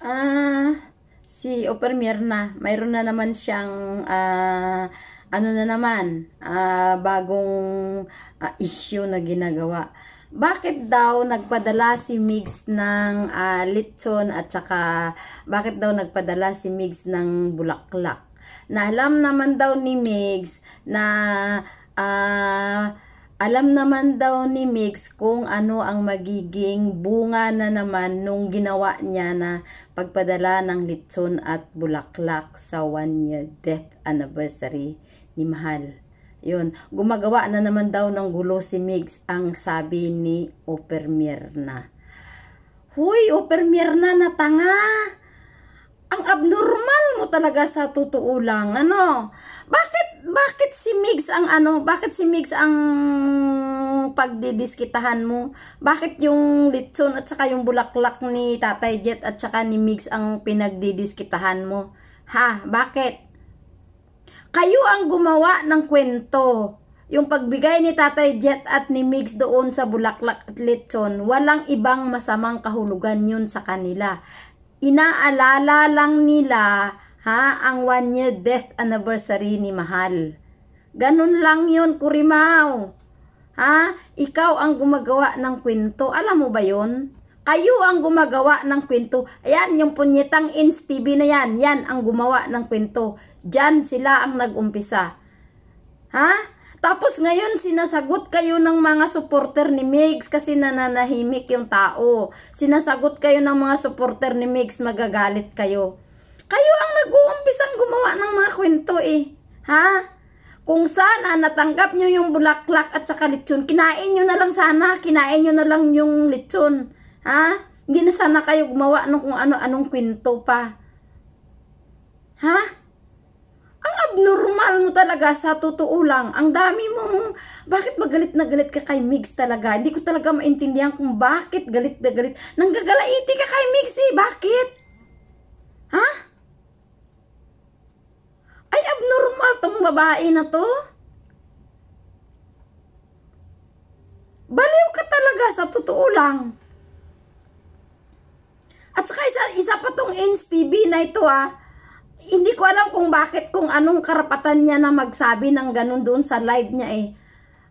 Ah, si upper Mierna, mayroon na naman siyang ah, ano na naman, ah, bagong ah, issue na ginagawa. Bakit daw nagpadala si Migs ng ah, litson at saka bakit daw nagpadala si Migs ng bulaklak? Na alam naman daw ni Migs na ah alam naman daw ni Mix kung ano ang magiging bunga na naman nung ginawa niya na pagpadala ng litson at bulaklak sa one-year death anniversary ni Mahal. Yun, gumagawa na naman daw ng gulo si Mix ang sabi ni Oper Mirna. Huy, Oper Mirna na tanga! Ang abnormal mo talaga sa totoo lang, ano? Bakit bakit si Migs ang ano, bakit si Migs ang pagdidiskitahan mo? Bakit yung litson at saka yung bulaklak ni Tatay Jet at saka ni Migs ang pinagdidiskitahan mo? Ha, bakit? Kayo ang gumawa ng kwento. Yung pagbigay ni Tatay Jet at ni Mix doon sa bulaklak at litson, walang ibang masamang kahulugan yun sa kanila. Inaalala lang nila Ha? Ang one year death anniversary ni Mahal. Ganun lang yon Kurimaw. Ha? Ikaw ang gumagawa ng kwento. Alam mo ba yon? Kayo ang gumagawa ng kwento. Ayan, yung punyetang Ins TV na yan. Yan ang gumawa ng kwento. Diyan sila ang nag-umpisa. Ha? Tapos ngayon, sinasagot kayo ng mga supporter ni Migs kasi nananahimik yung tao. Sinasagot kayo ng mga supporter ni Migs, magagalit kayo. Kayo ang nag-uumpisang gumawa ng mga kwento eh. Ha? Kung sana ah, natanggap nyo yung bulaklak at saka lechon, kinain nyo na lang sana, kinain nyo na lang yung lechon. Ha? Hindi na sana kayo gumawa ng kung ano-anong kwento pa. Ha? Ang abnormal mo talaga sa totoo lang. Ang dami mong, bakit ba galit na galit ka kay Migs talaga? Hindi ko talaga maintindihan kung bakit galit na galit. Nanggagalaiti ka kay Migs eh, bakit? Ha? Ay, abnormal tong babae na to. Baliw ka talaga sa totoo lang. At saka isa, isa pa tong NSTB na ito ah. Hindi ko alam kung bakit, kung anong karapatan niya na magsabi ng ganun doon sa live niya eh.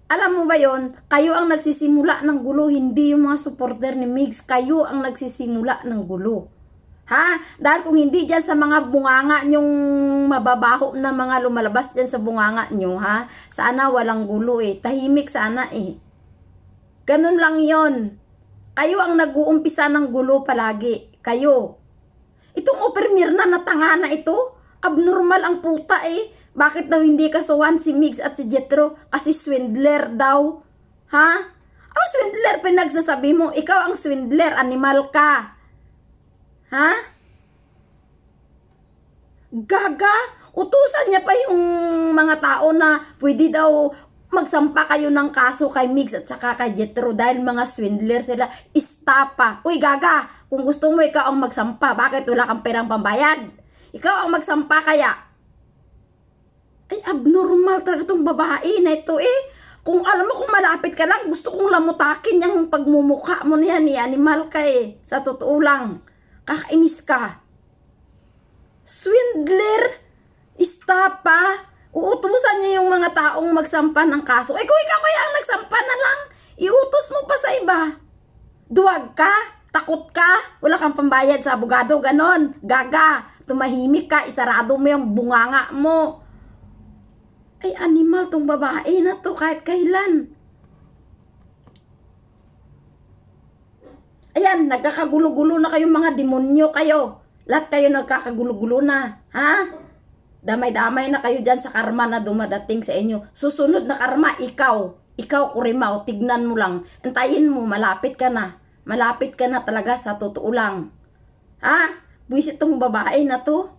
Alam mo ba yon? Kayo ang nagsisimula ng gulo, hindi yung mga supporter ni Migs. Kayo ang nagsisimula ng gulo. Ha? Dahil kung hindi dyan sa mga bunganga nyong mababaho na mga lumalabas dyan sa bunganga nyo, ha? Sana walang gulo eh. Tahimik sana eh. Ganun lang yon. Kayo ang nag-uumpisa ng gulo palagi. Kayo. Itong Opermir na natanga na ito. Abnormal ang puta eh. Bakit daw hindi kasuhan si Mix at si Jetro? Kasi swindler daw. Ha? Ang swindler pinagsasabi mo, ikaw ang swindler, animal ka. Ha? Gaga? Utusan niya pa yung mga tao na pwede daw magsampa kayo ng kaso kay Migs at saka kay Jetro dahil mga swindler sila. Istapa. Uy, gaga! Kung gusto mo, ikaw ang magsampa. Bakit wala kang perang pambayad? Ikaw ang magsampa kaya. Ay, abnormal talaga itong babae na ito eh. Kung alam mo, kung malapit ka lang, gusto kong lamutakin yung pagmumukha mo niyan ni eh. Animal ka eh. Sa totoo lang. Kakainis ka. Swindler! Istapa! Uutusan niya yung mga taong magsampa ng kaso. Eh kung ikaw kaya ang nagsampa na lang, iutos mo pa sa iba. Duwag ka, takot ka, wala kang pambayad sa abogado, ganon. Gaga, tumahimik ka, isarado mo yung bunganga mo. Ay, animal tong babae na to kahit kailan. Ayan, nagkakagulo-gulo na kayong mga demonyo kayo. Lahat kayo nagkakagulo-gulo na. Ha? Damay-damay na kayo dyan sa karma na dumadating sa inyo. Susunod na karma, ikaw. Ikaw, kurimaw, tignan mo lang. Antayin mo, malapit ka na. Malapit ka na talaga sa totoo lang. Ha? Buwisit tong babae na to.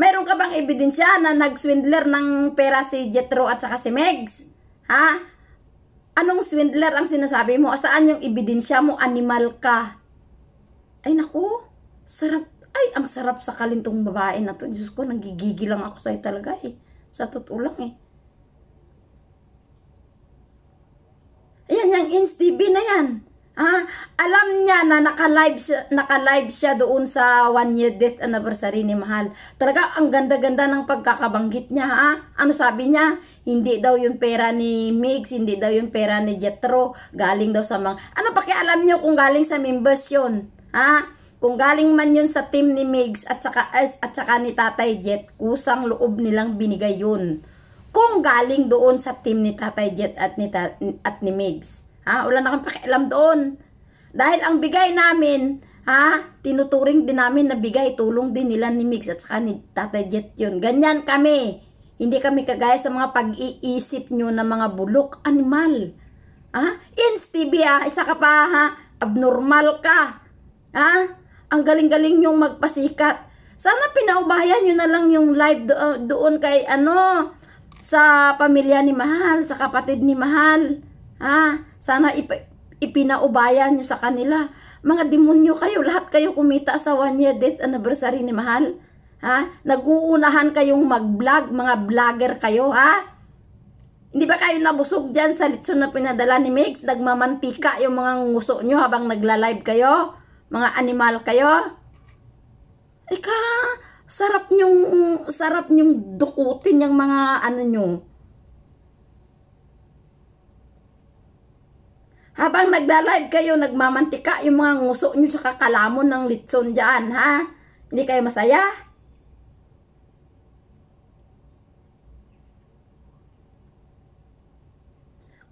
Meron ka bang ebidensya na nagswindler ng pera si Jetro at saka si Megs? Ha? Anong swindler ang sinasabi mo? Saan yung ebidensya mo? Animal ka. Ay naku, sarap. Ay, ang sarap sa kalintong babae na to. Diyos ko, nagigigil lang ako sa'yo talaga eh. Sa totoo lang eh. Ayan, yung Inns na yan. Ah, alam niya na naka-live siya, naka-live siya doon sa one year death anniversary ni Mahal. Talaga ang ganda-ganda ng pagkakabanggit niya ha. Ano sabi niya? Hindi daw yung pera ni Migs, hindi daw yung pera ni Jetro, galing daw sa mga Ano pakialam niyo kung galing sa members yun, Ha? Kung galing man yun sa team ni Migs at saka eh, at saka ni Tatay Jet, kusang loob nilang binigay yun. Kung galing doon sa team ni Tatay Jet at ni ta, at ni Migs. Ha? Wala na kang pakialam doon. Dahil ang bigay namin, ha, tinuturing din namin na bigay, tulong din nila ni Mix at saka ni Tata Jet yun. Ganyan kami. Hindi kami kagaya sa mga pag-iisip nyo na mga bulok, animal. Ha? Ins ha, isa ka pa ha, abnormal ka. Ha? Ang galing-galing yung magpasikat. Sana pinaubayan nyo na lang yung live do doon kay ano, sa pamilya ni Mahal, sa kapatid ni Mahal. Ha? Sana ipa ipinaubaya nyo sa kanila. Mga demonyo kayo, lahat kayo kumita sa one year death anniversary ni Mahal. Ha? Naguunahan kayong mag-vlog, mga vlogger kayo, ha? Hindi ba kayo nabusog dyan sa litson na pinadala ni Mix? Nagmamantika yung mga nguso nyo habang nagla-live kayo? Mga animal kayo? Ika, sarap nyong, sarap nyong dukutin yung mga ano nyo Habang nagla-live kayo, nagmamantika yung mga nguso nyo sa kakalamon ng litson dyan, ha? Hindi kayo masaya?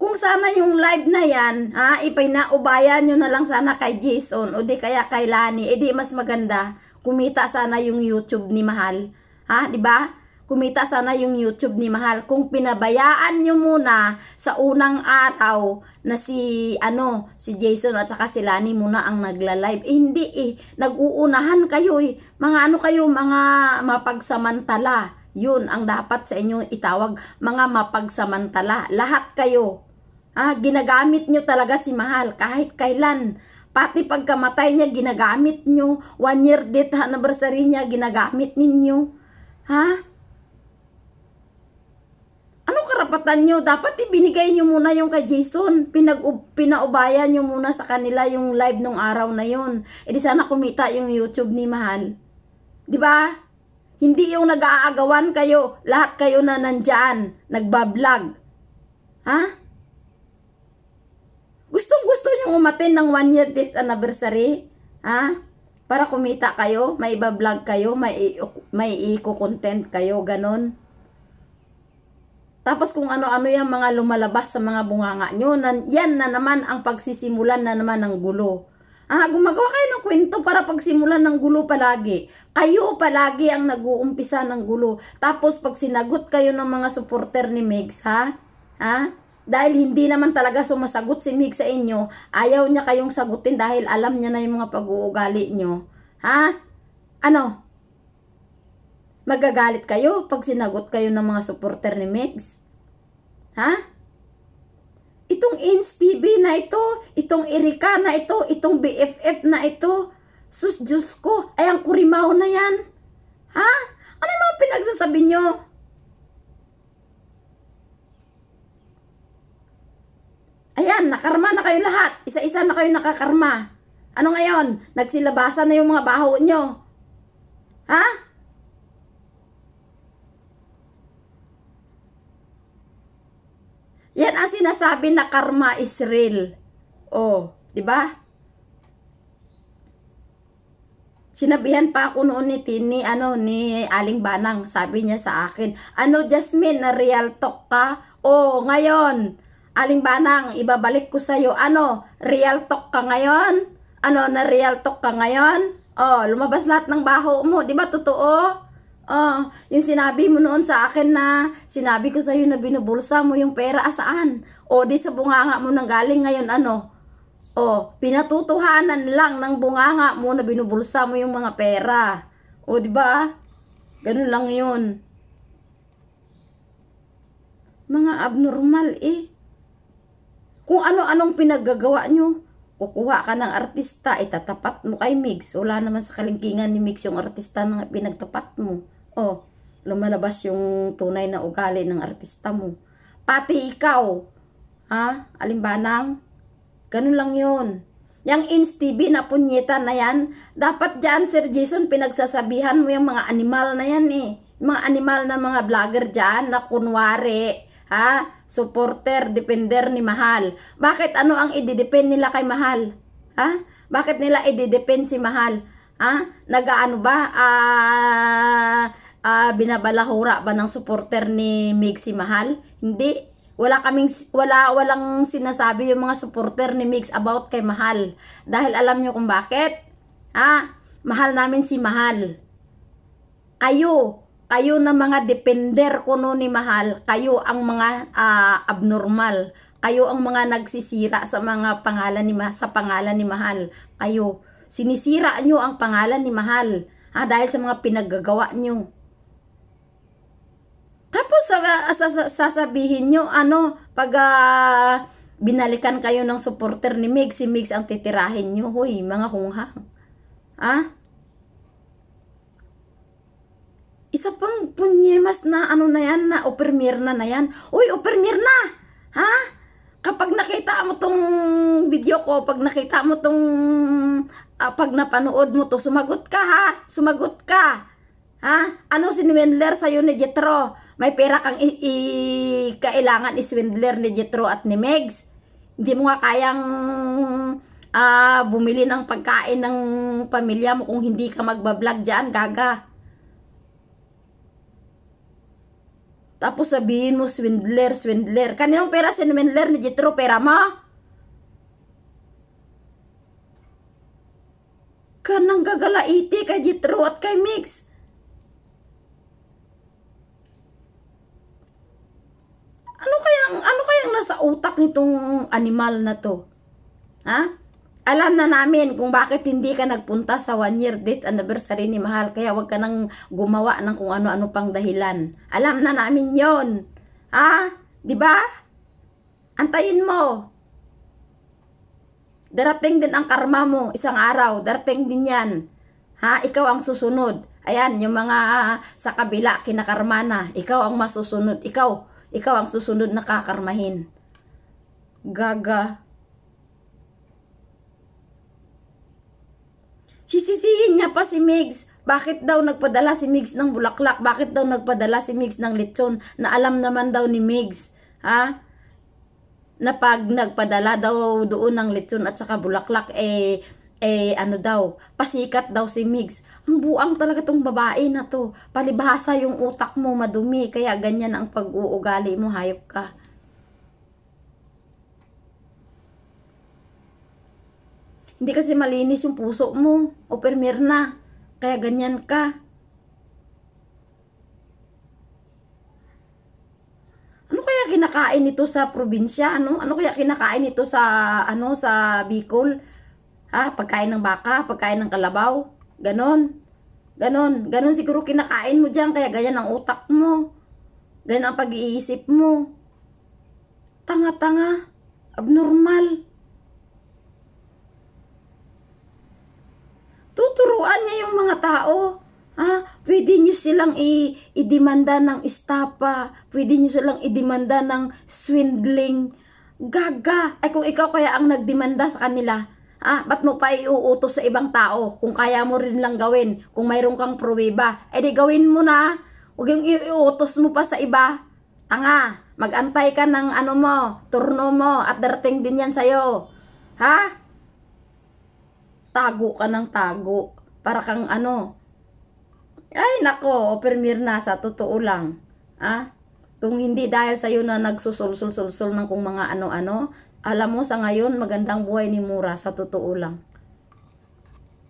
Kung sana yung live na yan, ha, ipinaubayan nyo na lang sana kay Jason o di kaya kay Lani, edi mas maganda, kumita sana yung YouTube ni Mahal. Ha, di ba? kumita sana yung YouTube ni Mahal kung pinabayaan nyo muna sa unang araw na si ano si Jason at saka si Lani muna ang nagla-live. Eh, hindi eh, nag-uunahan kayo eh. Mga ano kayo, mga mapagsamantala. Yun ang dapat sa inyong itawag, mga mapagsamantala. Lahat kayo. Ah, ginagamit nyo talaga si Mahal kahit kailan. Pati pagkamatay niya, ginagamit nyo. One year date anniversary niya, ginagamit ninyo. Ha? Ano karapatan nyo? Dapat ibinigay nyo muna yung kay Jason. Pinag pinaubayan nyo muna sa kanila yung live nung araw na yun. E di sana kumita yung YouTube ni Mahal. Di ba? Hindi yung nag-aagawan kayo, lahat kayo na nandyan, nagbablog. Ha? Gustong gusto nyo umatin ng one year death anniversary? Ha? Para kumita kayo, may iba-vlog kayo, may, may i-content kayo, ganon. Tapos kung ano-ano yung mga lumalabas sa mga bunganga nyo, na, yan na naman ang pagsisimulan na naman ng gulo. Ah, gumagawa kayo ng kwento para pagsimulan ng gulo palagi. Kayo palagi ang nag-uumpisa ng gulo. Tapos pag sinagot kayo ng mga supporter ni Migs, ha? Ha? Dahil hindi naman talaga sumasagot si Migs sa inyo, ayaw niya kayong sagutin dahil alam niya na yung mga pag-uugali niyo. Ha? Ano? Magagalit kayo pag sinagot kayo ng mga supporter ni Megs. Ha? Itong Ins TV na ito, itong Erika na ito, itong BFF na ito, sus Diyos ko, ay ang kurimaw na yan. Ha? Ano yung mga pinagsasabi nyo? Ayan, nakarma na kayo lahat. Isa-isa na kayo nakakarma. Ano ngayon? Nagsilabasan na yung mga baho nyo. Ha? Yan ang sinasabi na karma is real. Oh, 'di ba? Sinabihan pa ako noon ni Tini, ano, ni Aling Banang, sabi niya sa akin, ano Jasmine, na real talk ka? Oh, ngayon, Aling Banang, ibabalik ko sa'yo, ano, real talk ka ngayon? Ano, na real talk ka ngayon? Oh, lumabas lahat ng baho mo, di ba totoo? Oh, yung sinabi mo noon sa akin na sinabi ko sa iyo na binubulsa mo yung pera asaan? O di sa bunganga mo nang galing ngayon ano? O, pinatutuhanan lang ng bunganga mo na binubulsa mo yung mga pera. O, di ba? Ganun lang yun. Mga abnormal eh. Kung ano-anong pinaggagawa nyo, kukuha ka ng artista, itatapat mo kay Mix. Wala naman sa kalingkingan ni Mix yung artista na pinagtapat mo. O, oh, lumalabas yung tunay na ugali ng artista mo. Pati ikaw, ha? Alimbanang, ganun lang yon Yang instv na punyeta na yan, dapat dyan, Sir Jason, pinagsasabihan mo yung mga animal na yan eh. mga animal na mga vlogger dyan na kunwari, Ha? Supporter, depender ni Mahal. Bakit ano ang ide-depend nila kay Mahal? Ha? Bakit nila ide ididepend si Mahal? Ha? Nagaano ba? Ah, ah, binabalahura ba ng supporter ni Mig si Mahal? Hindi. Wala kaming wala walang sinasabi yung mga supporter ni Mix about kay Mahal. Dahil alam niyo kung bakit? Ha? Mahal namin si Mahal. Kayo, kayo na mga depender kuno ni mahal, kayo ang mga uh, abnormal, kayo ang mga nagsisira sa mga pangalan ni sa pangalan ni mahal, kayo sinisira nyo ang pangalan ni mahal ha, ah, dahil sa mga pinaggagawa nyo. Tapos sasabihin nyo ano pag uh, binalikan kayo ng supporter ni Mix, si Mix ang titirahin nyo, hoy mga hunghang. Ha? isa pang punyemas na ano na yan, na opermier na na yan. Uy, opermier na! Ha? Kapag nakita mo tong video ko, pag nakita mo tong, uh, pag napanood mo to, sumagot ka ha? Sumagot ka! Ha? Ano si sinwindler sa'yo ni Jetro? May pera kang i- i- kailangan iswindler ni Jetro at ni Megs. Hindi mo nga kayang uh, bumili ng pagkain ng pamilya mo kung hindi ka magbablog dyan, gaga. Tapos sabihin mo, swindler, swindler. Kaninong pera swindler ni Jethro? Pera mo? Kanang gagalaiti kay Jethro at kay Mix. Ano kayang, ano kayang nasa utak nitong animal na to? Ha? alam na namin kung bakit hindi ka nagpunta sa one year date anniversary ni Mahal. Kaya huwag ka nang gumawa ng kung ano-ano pang dahilan. Alam na namin yon. Ha? Di ba? Antayin mo. Darating din ang karma mo isang araw. Darating din yan. Ha? Ikaw ang susunod. Ayan, yung mga sa kabila, kinakarma na. Ikaw ang masusunod. Ikaw. Ikaw ang susunod na kakarmahin. Gaga. Sisisihin niya pa si Migs. Bakit daw nagpadala si Migs ng bulaklak? Bakit daw nagpadala si Migs ng lechon na alam naman daw ni Migs? Ha? Na pag nagpadala daw doon ng lechon at saka bulaklak, eh, eh ano daw, pasikat daw si Migs. Ang buang talaga tong babae na to. Palibhasa yung utak mo madumi, kaya ganyan ang pag-uugali mo, hayop ka. Hindi kasi malinis yung puso mo. O permer na. Kaya ganyan ka. Ano kaya kinakain ito sa probinsya? Ano? Ano kaya kinakain ito sa, ano, sa Bicol? Ha? Pagkain ng baka? Pagkain ng kalabaw? Ganon. Ganon. Ganon siguro kinakain mo diyan Kaya ganyan ang utak mo. Ganyan ang pag-iisip mo. Tanga-tanga. Abnormal. tuturuan niya yung mga tao. Ah, pwede niyo silang i- idemanda ng istapa, pwede nyo silang idemanda ng swindling. Gaga! Ay kung ikaw kaya ang nagdemanda sa kanila, ah, ba't mo pa iuutos sa ibang tao kung kaya mo rin lang gawin, kung mayroon kang pruweba? Eh di gawin mo na, huwag yung iuutos mo pa sa iba. Tanga, magantay ka ng ano mo, turno mo, at darating din yan sa'yo. Ha? tago ka ng tago. Para kang ano. Ay, nako, Permir na sa totoo lang. Ah? Kung hindi dahil sa iyo na nagsusul-sul-sul ng kung mga ano-ano, alam mo sa ngayon magandang buhay ni Mura sa totoo lang.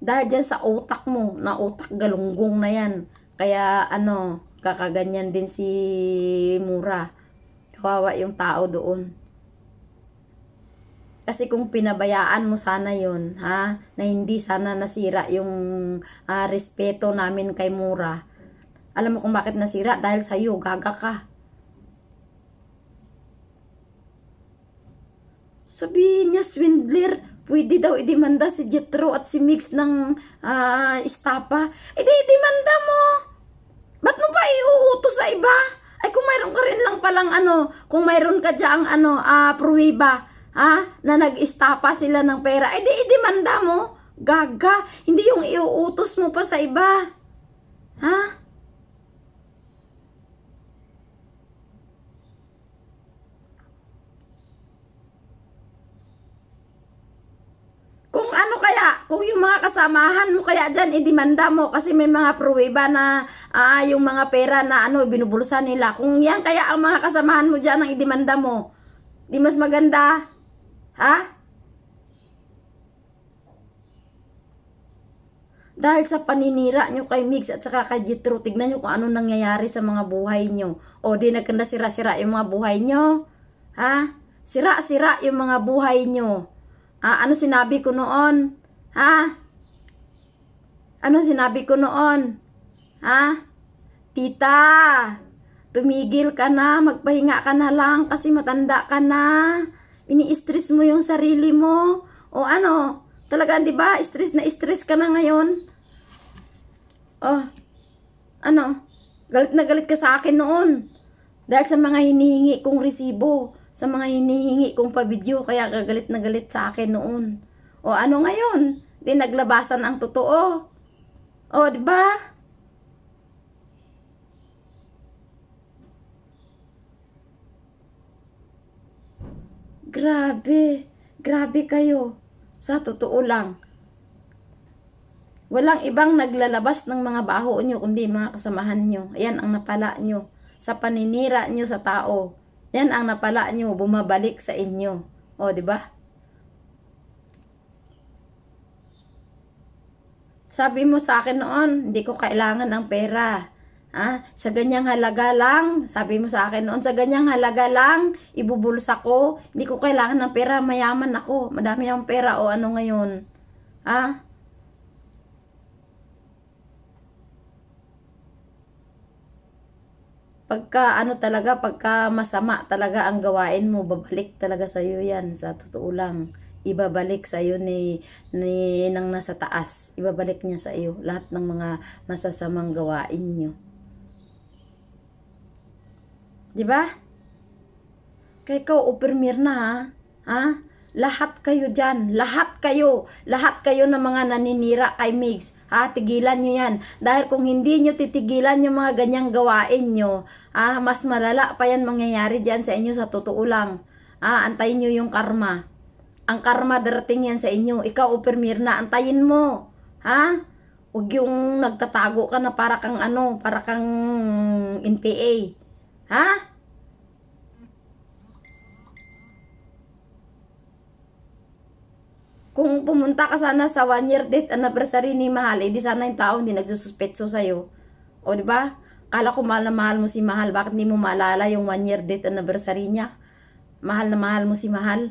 Dahil dyan sa utak mo, na utak galunggong na yan. Kaya ano, kakaganyan din si Mura. Kawawa yung tao doon. Kasi kung pinabayaan mo sana yon ha, na hindi sana nasira yung uh, respeto namin kay Mura. Alam mo kung bakit nasira? Dahil sa'yo, gaga ka. Sabihin niya, swindler, pwede daw idemanda si Jetro at si Mix ng uh, istapa. E eh, di, demanda mo. Ba't mo pa iuuto sa iba? Ay, kung mayroon ka rin lang palang ano, kung mayroon ka ang ano, uh, pruweba, ha, na nag-istapa sila ng pera, eh, di, demanda mo. Gaga, hindi yung iuutos mo pa sa iba. Ha? Kung ano kaya, kung yung mga kasamahan mo kaya dyan, eh, idemanda mo kasi may mga pruweba na ah, yung mga pera na ano, binubulsa nila. Kung yan kaya ang mga kasamahan mo dyan ang idemanda mo, di mas maganda. Ha? Dahil sa paninira nyo kay Mix at saka kay Jitro, tignan nyo kung ano nangyayari sa mga buhay nyo. O di nagkanda sira-sira yung mga buhay nyo. Ha? Sira-sira yung mga buhay nyo. Ah, ano sinabi ko noon? Ha? Ano sinabi ko noon? Ha? Tita, tumigil ka na, magpahinga ka na lang kasi matanda ka na ini-stress mo yung sarili mo, o ano, talaga, di ba, stress na stress ka na ngayon, oh, ano, galit na galit ka sa akin noon, dahil sa mga hinihingi kong resibo, sa mga hinihingi kong pabidyo, kaya galit na galit sa akin noon, o ano ngayon, di naglabasan ang totoo, o, di ba? Grabe, grabe kayo. Sa totoo lang. Walang ibang naglalabas ng mga baho nyo, kundi mga kasamahan nyo. Ayan ang napala nyo. Sa paninira nyo sa tao. Yan ang napala nyo, bumabalik sa inyo. O, di ba? Sabi mo sa akin noon, hindi ko kailangan ng pera. Ah, sa ganyang halaga lang, sabi mo sa akin noon, sa ganyang halaga lang, ibubulsa ko, hindi ko kailangan ng pera, mayaman ako, madami akong pera o ano ngayon. Ah, pagka ano talaga, pagka masama talaga ang gawain mo, babalik talaga sa iyo yan, sa totoo lang. Ibabalik sa iyo ni, ni nang nasa taas. Ibabalik niya sa iyo lahat ng mga masasamang gawain niyo. 'Di ba? Kaya ikaw, Upermirna, ha? ha? Lahat kayo dyan. Lahat kayo. Lahat kayo ng mga naninira kay Migs. Ha? Tigilan nyo yan. Dahil kung hindi nyo titigilan yung mga ganyang gawain nyo, ha? mas malala pa yan mangyayari dyan sa inyo sa totoo lang. Ha? Antayin nyo yung karma. Ang karma darating yan sa inyo. Ikaw, Upermirna, antayin mo. Ha? Huwag yung nagtatago ka na para kang ano, para kang NPA. Ha? Kung pumunta ka sana sa one year date anniversary ni Mahal, eh di sana yung tao hindi nagsususpetso sa'yo. O di ba? Kala ko mahal na mahal mo si Mahal, bakit hindi mo maalala yung one year date anniversary niya? Mahal na mahal mo si Mahal.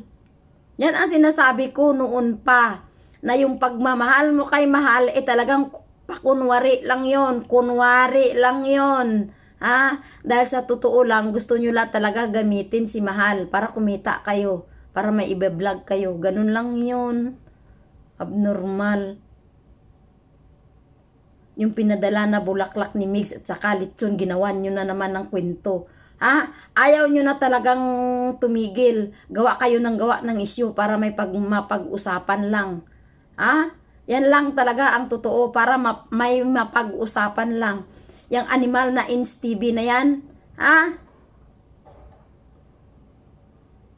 Yan ang sinasabi ko noon pa, na yung pagmamahal mo kay Mahal, eh talagang pakunwari lang yon kunwari lang yon ha dahil sa totoo lang gusto nyo lang talaga gamitin si mahal para kumita kayo para may ibe-vlog kayo. Ganun lang yun. Abnormal. Yung pinadala na bulaklak ni Migs at saka litson, ginawan nyo na naman ng kwento. Ha? Ayaw nyo na talagang tumigil. Gawa kayo ng gawa ng isyu para may pag mapag-usapan lang. Ha? Yan lang talaga ang totoo para ma may mapag-usapan lang. Yung animal na instibi na yan. Ha?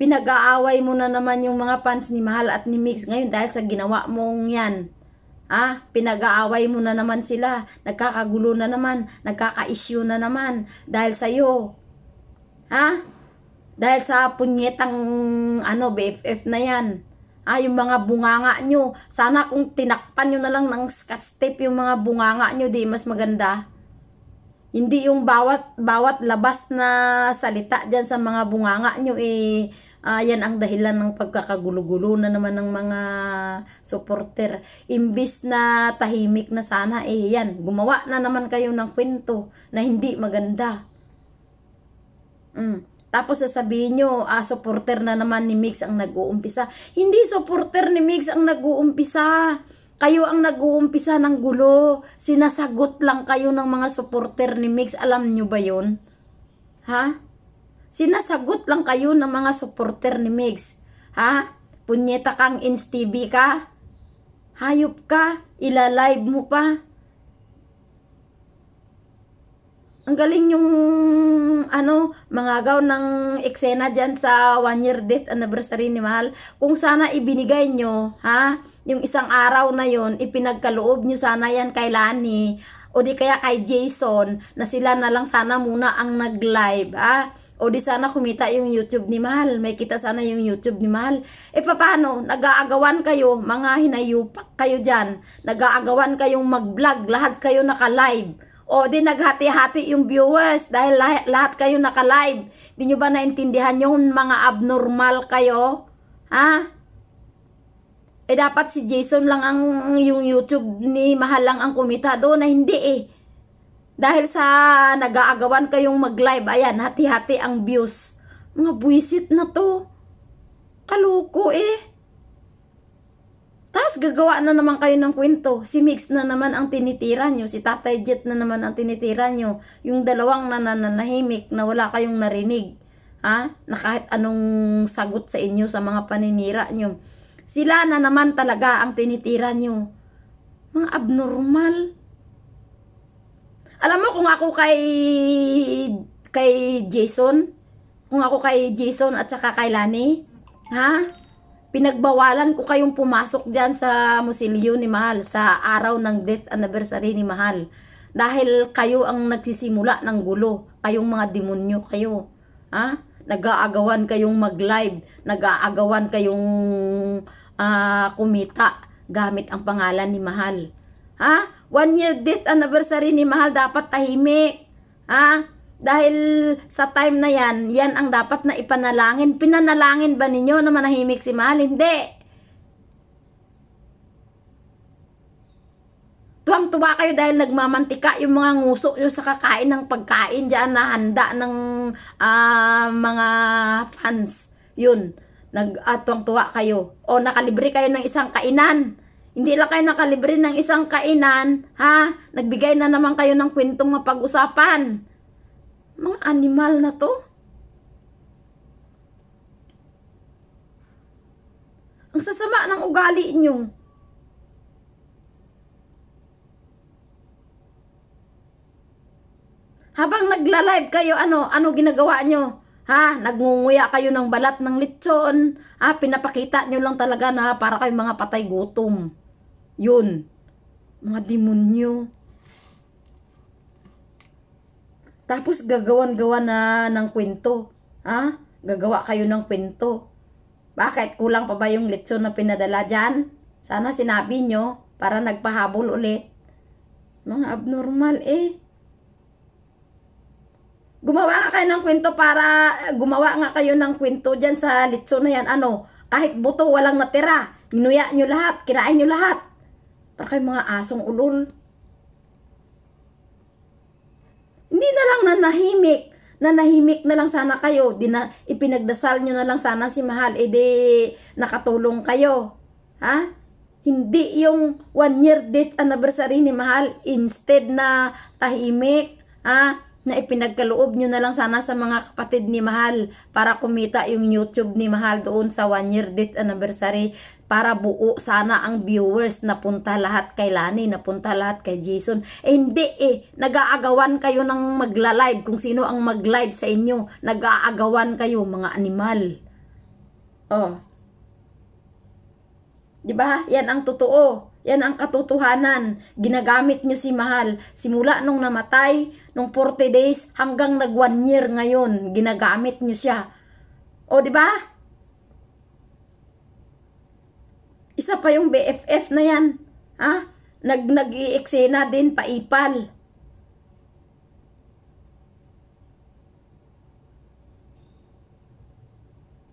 pinag-aaway mo na naman yung mga fans ni Mahal at ni Mix ngayon dahil sa ginawa mong yan. Ha? pinag-aaway mo na naman sila. Nagkakagulo na naman. Nagkaka-issue na naman. Dahil sa'yo. Ha? Dahil sa punyetang ano, BFF na yan. Ah, yung mga bunganga nyo. Sana kung tinakpan nyo na lang ng scotch tape yung mga bunganga nyo, di mas maganda. Hindi yung bawat, bawat labas na salita dyan sa mga bunganga nyo, eh, Uh, yan ang dahilan ng pagkakagulo-gulo na naman ng mga supporter. Imbis na tahimik na sana, eh yan, gumawa na naman kayo ng kwento na hindi maganda. Mm. Tapos sasabihin nyo, ah, supporter na naman ni Mix ang nag-uumpisa. Hindi supporter ni Mix ang nag-uumpisa. Kayo ang nag-uumpisa ng gulo. Sinasagot lang kayo ng mga supporter ni Mix. Alam nyo ba yon? Ha? Sinasagot lang kayo ng mga supporter ni Migs. Ha? Punyeta kang instv ka? Hayop ka? Ilalive mo pa? Ang galing yung ano, mga gaw ng eksena dyan sa one year death anniversary ni Mahal. Kung sana ibinigay nyo, ha, yung isang araw na yon ipinagkaloob nyo sana yan kay Lani o di kaya kay Jason na sila na lang sana muna ang nag-live, ha. O di sana kumita yung YouTube ni Mahal. May kita sana yung YouTube ni Mahal. E paano? Nag-aagawan kayo, mga hinayupak kayo dyan. Nag-aagawan kayong mag-vlog. Lahat kayo naka-live. O di naghati-hati yung viewers dahil lahat, lahat kayo naka-live. Di nyo ba naintindihan yung mga abnormal kayo? Ha? Eh dapat si Jason lang ang yung YouTube ni Mahal lang ang kumita doon na hindi eh. Dahil sa nag-aagawan kayong mag-live, ayan, hati-hati ang views. Mga buwisit na to. Kaloko eh. Tapos gagawa na naman kayo ng kwento. Si Mix na naman ang tinitira nyo. Si Tatay Jet na naman ang tinitira nyo. Yung dalawang nananahimik na wala kayong narinig. Ha? Na kahit anong sagot sa inyo sa mga paninira nyo. Sila na naman talaga ang tinitira nyo. Mga abnormal. Alam mo kung ako kay kay Jason, kung ako kay Jason at saka kay Lani, ha? Pinagbawalan ko kayong pumasok diyan sa musilyo ni Mahal sa araw ng death anniversary ni Mahal. Dahil kayo ang nagsisimula ng gulo, kayong mga demonyo kayo, ha? Nag-aagawan kayong mag-live, nag-aagawan kayong uh, kumita gamit ang pangalan ni Mahal. Ha? One year death anniversary ni Mahal, dapat tahimik. Ha? Dahil sa time na yan, yan ang dapat na ipanalangin. Pinanalangin ba ninyo na manahimik si Mahal? Hindi. tuwang-tuwa kayo dahil nagmamantika yung mga nguso yung sa kakain ng pagkain dyan na handa ng uh, mga fans. Yun. Nag, uh, tuwang-tuwa kayo. O nakalibre kayo ng isang kainan. Hindi lang kayo nakalibre ng isang kainan, ha? Nagbigay na naman kayo ng kwentong mapag-usapan. Mga animal na to. Ang sasama ng ugali nyo. Habang nagla-live kayo, ano, ano ginagawa nyo? Ha? Nagngunguya kayo ng balat ng lechon. Ha? Pinapakita nyo lang talaga na para kayong mga patay gutom. Yun, mga demonyo. Tapos gagawan-gawa na ng kwento. Ha? Gagawa kayo ng kwento. Bakit? Kulang pa ba yung lechon na pinadala dyan? Sana sinabi nyo para nagpahabol ulit. Mga abnormal eh. Gumawa nga kayo ng kwento para, gumawa nga kayo ng kwento dyan sa lechon na yan. Ano? Kahit buto walang natira. Ninuya nyo lahat, kinain nyo lahat. Para kay mga asong ulol. Hindi na lang nanahimik. Nanahimik na lang sana kayo. Di na, ipinagdasal nyo na lang sana si Mahal. E di, nakatulong kayo. Ha? Hindi yung one year date anniversary ni Mahal. Instead na tahimik. Ha? na ipinagkaloob nyo na lang sana sa mga kapatid ni Mahal para kumita yung YouTube ni Mahal doon sa one year date anniversary para buo sana ang viewers na punta lahat kay Lani, na punta lahat kay Jason. Eh, hindi eh, nag-aagawan kayo ng magla-live kung sino ang mag-live sa inyo. Nag-aagawan kayo mga animal. Oh. 'Di ba? Yan ang totoo. Yan ang katotohanan. Ginagamit nyo si Mahal. Simula nung namatay, nung 40 days, hanggang nag 1 year ngayon, ginagamit nyo siya. O, di ba? Isa pa yung BFF na yan. Ha? Nag, nag eksena din, paipal.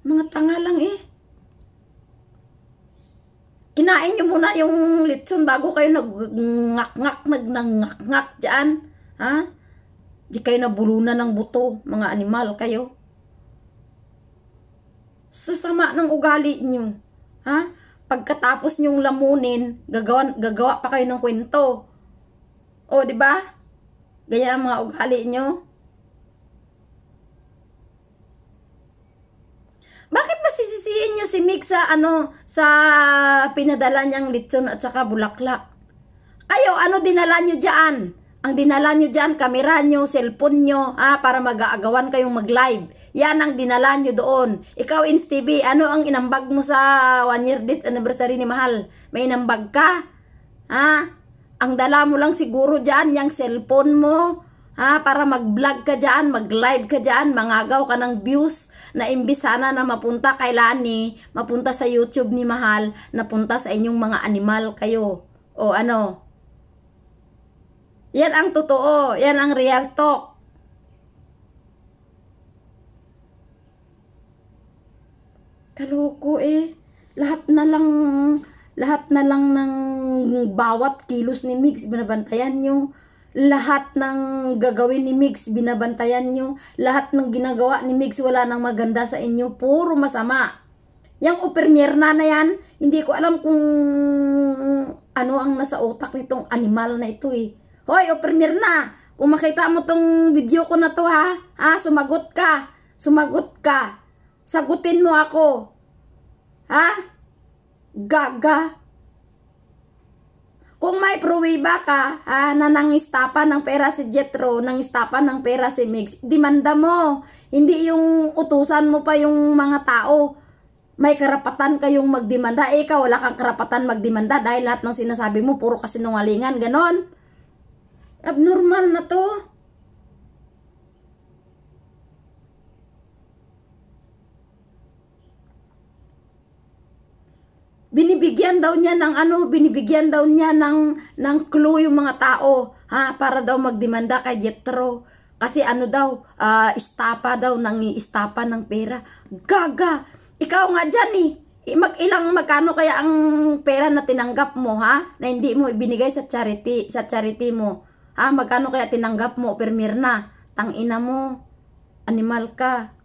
Mga tanga lang eh kinain nyo muna yung litson bago kayo nag-ngak-ngak, nag-ngak-ngak dyan. Ha? Di kayo nabulunan ng buto, mga animal kayo. Sasama ng ugali nyo. Ha? Pagkatapos nyong lamunin, gagawa, gagawa pa kayo ng kwento. O, di ba? Ganyan ang mga ugali nyo. Bakit ba Batiin nyo si Mick sa ano, sa pinadala niyang litson at saka bulaklak. Kayo, ano dinala nyo dyan? Ang dinala nyo dyan, kamera nyo, cellphone nyo, ha, para mag-aagawan kayong mag-live. Yan ang dinala nyo doon. Ikaw, Ins TV, ano ang inambag mo sa one year date anniversary ni Mahal? May inambag ka? Ha? Ang dala mo lang siguro dyan, yung cellphone mo, Ha? Para mag-vlog ka dyan, mag-live ka dyan, mangagaw ka ng views na imbisana na mapunta kay Lani, mapunta sa YouTube ni Mahal, napunta sa inyong mga animal kayo. O ano? Yan ang totoo. Yan ang real talk. Kaloko eh. Lahat na lang lahat na lang ng bawat kilos ni Mix binabantayan yung lahat ng gagawin ni Mix, binabantayan nyo. Lahat ng ginagawa ni Mix, wala nang maganda sa inyo. Puro masama. Yang upermier na na yan, hindi ko alam kung ano ang nasa utak nitong animal na ito eh. Hoy, upermier na! Kung makita mo tong video ko na to ha, ha, sumagot ka. Sumagot ka. Sagutin mo ako. Ha? Gaga. Kung may pruweba ka ha, na nangistapan ng pera si Jetro, nangistapan ng pera si Mix, demanda mo. Hindi yung utusan mo pa yung mga tao. May karapatan kayong magdemanda. Eh, ikaw wala kang karapatan magdemanda dahil lahat ng sinasabi mo puro kasinungalingan. Ganon. Abnormal na to. binibigyan daw niya ng ano, binibigyan daw niya ng, ng clue yung mga tao, ha, para daw magdemanda kay Jetro. Kasi ano daw, uh, istapa daw, nangiistapa ng pera. Gaga! Ikaw nga dyan eh. eh. Mag ilang magkano kaya ang pera na tinanggap mo ha na hindi mo ibinigay sa charity sa charity mo ha magkano kaya tinanggap mo per mirna tang ina mo animal ka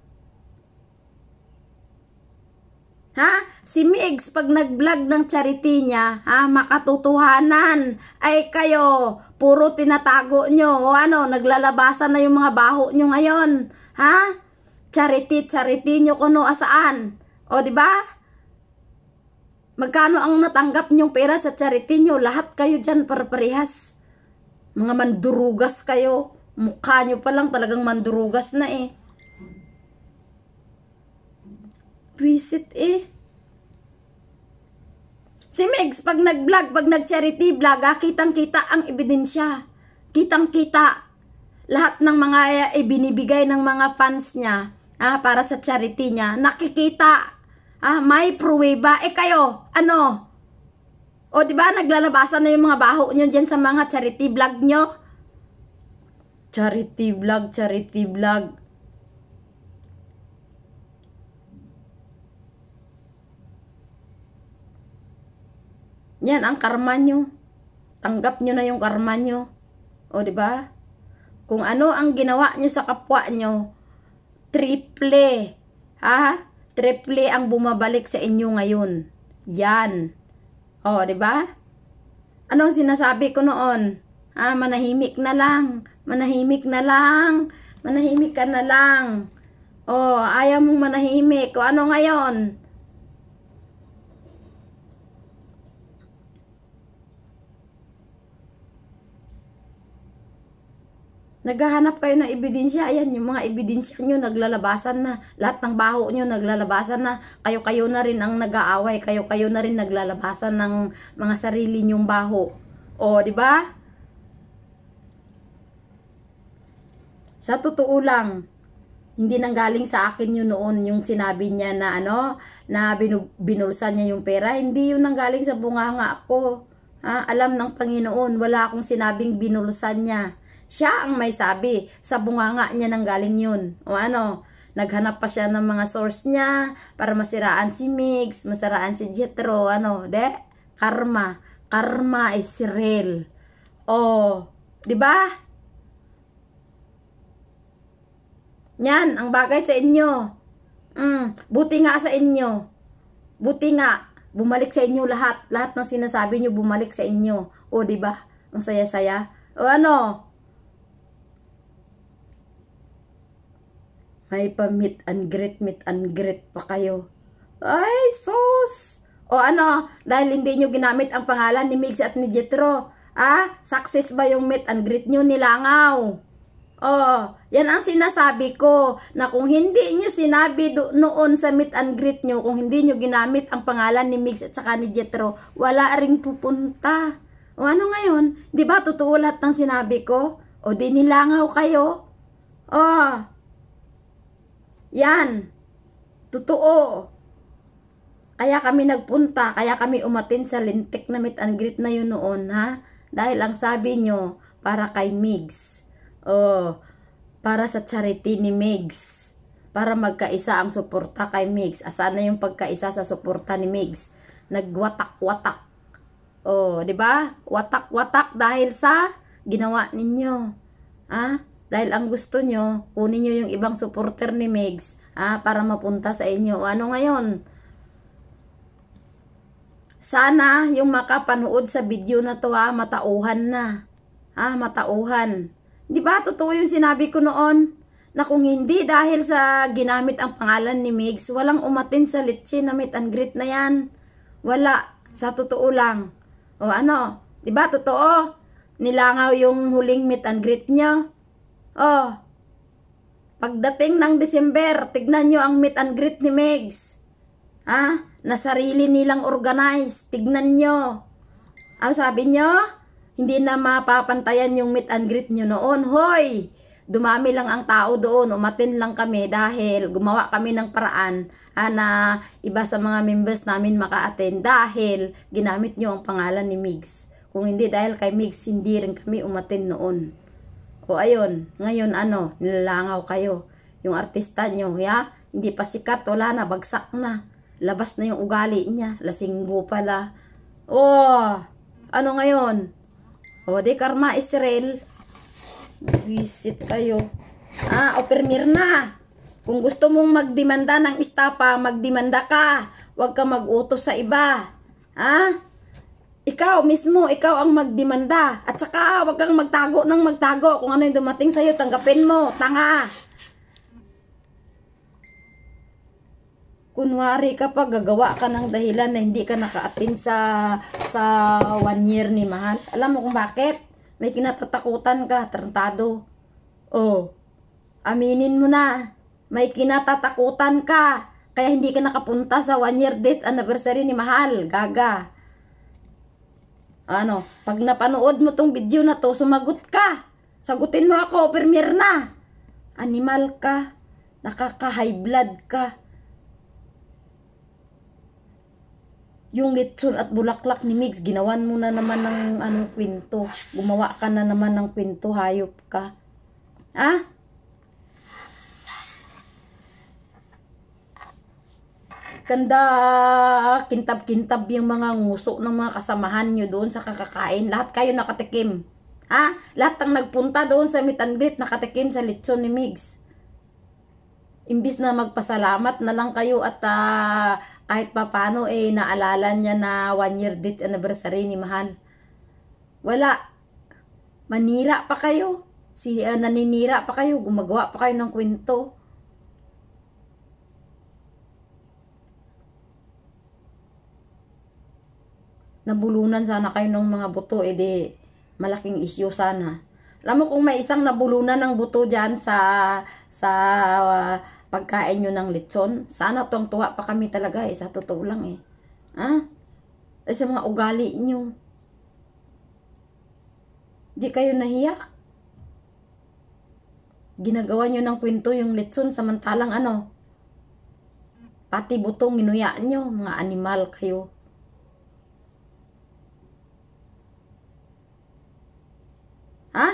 Ha? Si Migs, pag nag-vlog ng charity niya, ha, makatotohanan. Ay kayo, puro tinatago nyo. O ano, naglalabasan na yung mga baho nyo ngayon. Ha? Charity, charity nyo kuno ano asaan. O, di ba? Magkano ang natanggap nyong pera sa charity nyo? Lahat kayo dyan parparehas. Mga mandurugas kayo. Mukha nyo pa lang talagang mandurugas na eh. Visit eh. Si Megs, pag nag-vlog, pag nag-charity vlog, ah, kitang-kita ang ebidensya. Kitang-kita. Lahat ng mga eh, ibinibigay ng mga fans niya ah, para sa charity niya, nakikita. Ah, may pruweba. Eh kayo, ano? O di ba naglalabasan na yung mga baho niyo diyan sa mga charity vlog niyo? Charity vlog, charity vlog. Yan ang karma nyo. Tanggap nyo na yung karma nyo. O, di ba? Kung ano ang ginawa nyo sa kapwa nyo, triple, ha? Triple ang bumabalik sa inyo ngayon. Yan. O, di ba? Anong sinasabi ko noon? Ah, manahimik na lang. Manahimik na lang. Manahimik ka na lang. O, ayaw mong manahimik. O, ano ngayon? naghahanap kayo ng ebidensya, ayan, yung mga ebidensya nyo naglalabasan na, lahat ng baho nyo naglalabasan na, kayo-kayo na rin ang nag-aaway, kayo-kayo na rin naglalabasan ng mga sarili nyong baho. O, di ba? Sa totoo lang, hindi nanggaling sa akin yun noon yung sinabi niya na ano, na binu niya yung pera. Hindi yun nanggaling sa bunganga ako. Ha? Alam ng Panginoon, wala akong sinabing binulsan niya siya ang may sabi. Sa bunganga niya nang galing yun. O ano, naghanap pa siya ng mga source niya para masiraan si Mix, masiraan si Jetro, ano, de? Karma. Karma is si real. O, di ba? Yan, ang bagay sa inyo. Mm, buti nga sa inyo. Buti nga, bumalik sa inyo lahat. Lahat ng sinasabi nyo, bumalik sa inyo. O, di ba? Ang saya-saya. O ano? May pa-meet and greet, meet and greet pa kayo. Ay, sus! O ano, dahil hindi nyo ginamit ang pangalan ni Migs at ni Jetro. Ah, success ba yung meet and greet nyo nilangaw? Oh, yan ang sinasabi ko na kung hindi nyo sinabi do noon sa meet and greet nyo, kung hindi nyo ginamit ang pangalan ni Migs at saka ni Jetro, wala ring pupunta. O ano ngayon? Di ba totoo lahat ng sinabi ko? O di nilangaw kayo? Oh, yan. Totoo. Kaya kami nagpunta, kaya kami umatin sa lintik na meet and greet na yun noon, ha? Dahil ang sabi nyo, para kay Migs. Oh, para sa charity ni Migs. Para magkaisa ang suporta kay Migs. Asa na yung pagkaisa sa suporta ni Migs? Nagwatak-watak. Oh, 'di ba? Watak-watak dahil sa ginawa ninyo. Ha? Dahil ang gusto nyo, kunin nyo yung ibang supporter ni Megs ha, para mapunta sa inyo. Ano ngayon? Sana yung makapanood sa video na to ha, matauhan na. ha, matauhan. Di ba? Totoo yung sinabi ko noon na kung hindi dahil sa ginamit ang pangalan ni Migs, walang umatin sa litsi na meet and greet na yan. Wala. Sa totoo lang. O ano? Di ba? Totoo. Nilangaw yung huling meet and greet niya. Oh, pagdating ng December, tignan nyo ang meet and greet ni Megs. Ha? na sarili nilang organize, tignan nyo. Ano sabi nyo? Hindi na mapapantayan yung meet and greet nyo noon. Hoy, dumami lang ang tao doon, umatin lang kami dahil gumawa kami ng paraan ah, na iba sa mga members namin maka-attend dahil ginamit nyo ang pangalan ni Migs. Kung hindi dahil kay Migs, hindi rin kami umatin noon. O ayun, ngayon ano, nilalangaw kayo. Yung artista nyo, ya? Hindi pa sikat, wala na, bagsak na. Labas na yung ugali niya, lasinggo pala. Oh, ano ngayon? O, di karma Israel. Visit kayo. Ah, o permir na. Kung gusto mong magdimanda ng istapa, magdimanda ka. Huwag ka mag-utos sa iba. Ha? Ah? Ikaw mismo, ikaw ang magdemanda. At saka, wag kang magtago ng magtago. Kung ano yung dumating sa'yo, tanggapin mo. Tanga! Kunwari ka pa, gagawa ka ng dahilan na hindi ka naka-attend sa, sa one year ni Mahal, Alam mo kung bakit? May kinatatakutan ka, tarantado. Oh, aminin mo na. May kinatatakutan ka. Kaya hindi ka nakapunta sa one year date anniversary ni Mahal. Gaga. Ano, pag napanood mo tong video na to, sumagot ka. Sagutin mo ako, permier na. Animal ka. Nakaka-high blood ka. Yung lechon at bulaklak ni Mix, ginawan mo na naman ng ano, kwento. Gumawa ka na naman ng kwento, hayop ka. Ah? Kanda, kintab-kintab yung mga nguso ng mga kasamahan nyo doon sa kakakain. Lahat kayo nakatikim. Ha? Lahat ang nagpunta doon sa meet and nakatikim sa lechon ni Migs. Imbis na magpasalamat na lang kayo at uh, kahit papano eh naalala niya na one year date anniversary ni Mahal. Wala. Manira pa kayo. Si, uh, naninira pa kayo. Gumagawa pa kayo ng kwento. nabulunan sana kayo ng mga buto, edi eh malaking isyo sana. Alam mo kung may isang nabulunan ng buto dyan sa, sa uh, pagkain nyo ng lechon, sana tuwang tuwa pa kami talaga eh, sa totoo lang eh. Ha? Eh, sa mga ugali nyo. Di kayo nahiya. Ginagawa nyo ng kwento yung lechon samantalang ano, pati butong inuya nyo, mga animal kayo. Ha?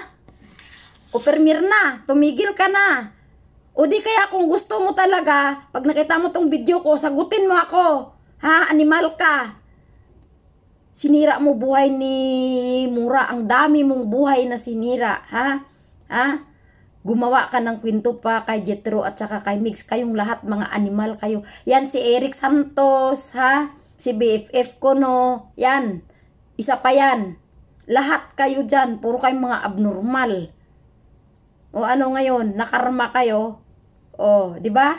O permir na, tumigil ka na. O di kaya kung gusto mo talaga, pag nakita mo tong video ko, sagutin mo ako. Ha? Animal ka. Sinira mo buhay ni Mura. Ang dami mong buhay na sinira. Ha? Ha? Gumawa ka ng kwento pa kay Jetro at saka kay Mix. Kayong lahat mga animal kayo. Yan si Eric Santos. Ha? Si BFF ko no. Yan. Isa pa yan. Lahat kayo dyan, puro kayong mga abnormal. O ano ngayon, nakarma kayo. O, di ba?